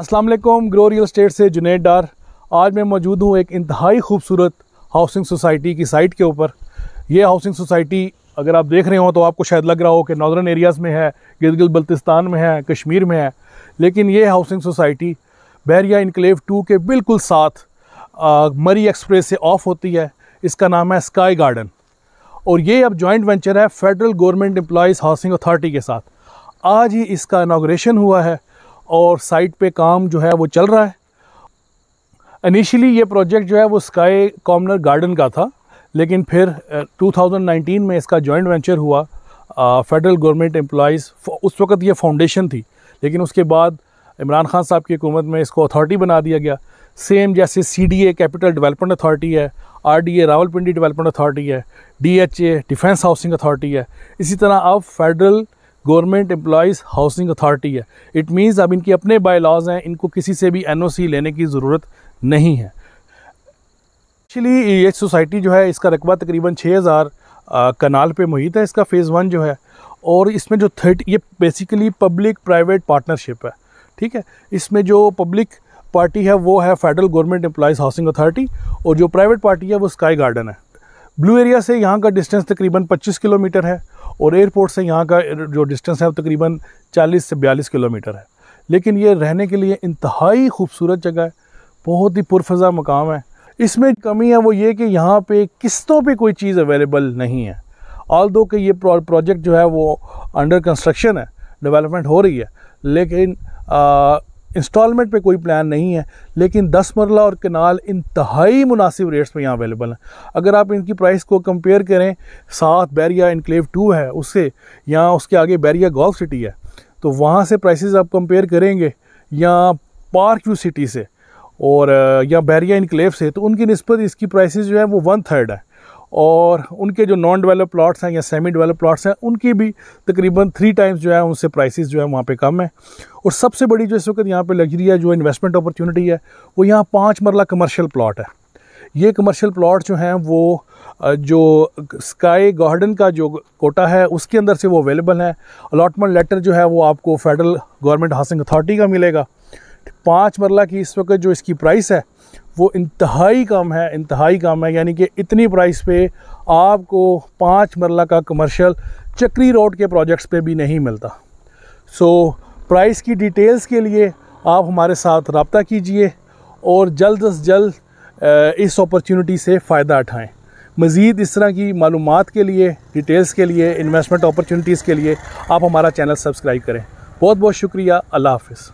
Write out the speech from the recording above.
अस्सलाम वालेकुम grow real estate से जुनेद डार आज मैं मौजूद हूँ एक इंतहाई खूबसूरत हाउसिंग सोसाइटी की साइट के ऊपर ये हाउसिंग सोसाइटी अगर आप देख रहे हो तो आपको शायद लग रहा हो कि नॉर्दर्न एरियाज़ में है गिलगिल बल्तिस्तान में है कश्मीर में है लेकिन ये housing society Bahria enclave two के बिल्कुल साथ आ, मरी एक्सप्रेस से ऑफ होती है इसका नाम है स्काई गार्डन और ये अब जॉइंट वेंचर है federal government employees housing authority के साथ आज ही इसका इनाग्रेशन हुआ है और साइट पे काम जो है वो चल रहा है इनिशियली ये प्रोजेक्ट जो है वो स्काई कॉमनर गार्डन का था लेकिन फिर 2019 में इसका जॉइंट वेंचर हुआ फेडरल गवर्नमेंट एम्प्लॉज़ उस वक्त ये फाउंडेशन थी लेकिन उसके बाद इमरान खान साहब की हुकूमत में इसको अथॉरिटी बना दिया गया सेम जैसे C D A capital development authority है R D A Rawalpindi development authority है D H A defence housing authority है इसी तरह अब federal government employees housing authority है इट मीन्स अब इनके अपने बायलॉज हैं इनको किसी से भी एनओसी लेने की ज़रूरत नहीं है एक्चुअली ये सोसाइटी जो है इसका रकबा तकरीबन 6000 कनाल पे मुहित है इसका फ़ेज़ वन जो है और इसमें जो थर्टी ये बेसिकली पब्लिक प्राइवेट पार्टनरशिप है ठीक है इसमें जो पब्लिक पार्टी है वो है federal government employees housing authority और जो प्राइवेट पार्टी है वो स्काई गार्डन है ब्लू एरिया से यहाँ का डिस्टेंस तकरीबन 25 किलोमीटर है और एयरपोर्ट से यहाँ का जो डिस्टेंस है वो तकरीबन 40 से 42 किलोमीटर है लेकिन ये रहने के लिए इंतहाई खूबसूरत जगह है बहुत ही पुरफजा मकाम है इसमें कमी है वो ये कि यहाँ पे किस्तों पे कोई चीज़ अवेलेबल नहीं है ऑल दो कि ये प्रोजेक्ट जो है वो अंडर कंस्ट्रक्शन है डेवलपमेंट हो रही है लेकिन आ, इंस्टॉलमेंट पे कोई प्लान नहीं है लेकिन दस मरला और कनाल इंतहाई मुनासिब रेट्स पे यहाँ अवेलेबल हैं अगर आप इनकी प्राइस को कंपेयर करें साथ बैरिया इनक्लेव टू है उससे या उसके आगे बैरिया गोल्फ सिटी है तो वहाँ से प्राइसेस आप कंपेयर करेंगे या पार्क व्यू सिटी से और या बैरिया इनक्लेव से तो उनकी नस्बत इसकी प्राइस जो है वो वन थर्ड है और उनके जो नॉन डेवलप प्लाट्स हैं या सेमी डेवलप प्लाट्स हैं उनकी भी तकरीबन थ्री टाइम्स जो है उनसे प्राइसेस जो है वहाँ पे कम है और सबसे बड़ी जो इस वक्त यहाँ पे लग्जरी है जो इन्वेस्टमेंट अपॉर्चुनिटी है वो यहाँ पाँच मरला कमर्शियल प्लाट है ये कमर्शियल प्लाट जो हैं वो जो स्काई गार्डन का जो कोटा है उसके अंदर से वो अवेलेबल है अलाटमेंट लेटर जो है वो आपको फेडरल गवर्नमेंट हाउसिंग अथॉरिटी का मिलेगा पाँच मरला की इस वक्त जो इसकी प्राइस है वो इंतहाई कम है इंतहाई कम है यानी कि इतनी प्राइस पे आपको पाँच मरला का कमर्शियल चक्री रोड के प्रोजेक्ट्स पे भी नहीं मिलता सो प्राइस की डिटेल्स के लिए आप हमारे साथ रबता कीजिए और जल्द अज जल्द इस अपॉर्चुनिटी से फ़ायदा उठाएँ मज़ीद इस तरह की मालूम के लिए डिटेल्स के लिए इन्वेस्टमेंट अपॉर्चुनिटीज़ के लिए आप हमारा चैनल सब्सक्राइब करें बहुत बहुत शुक्रिया अल्लाह हाफिज़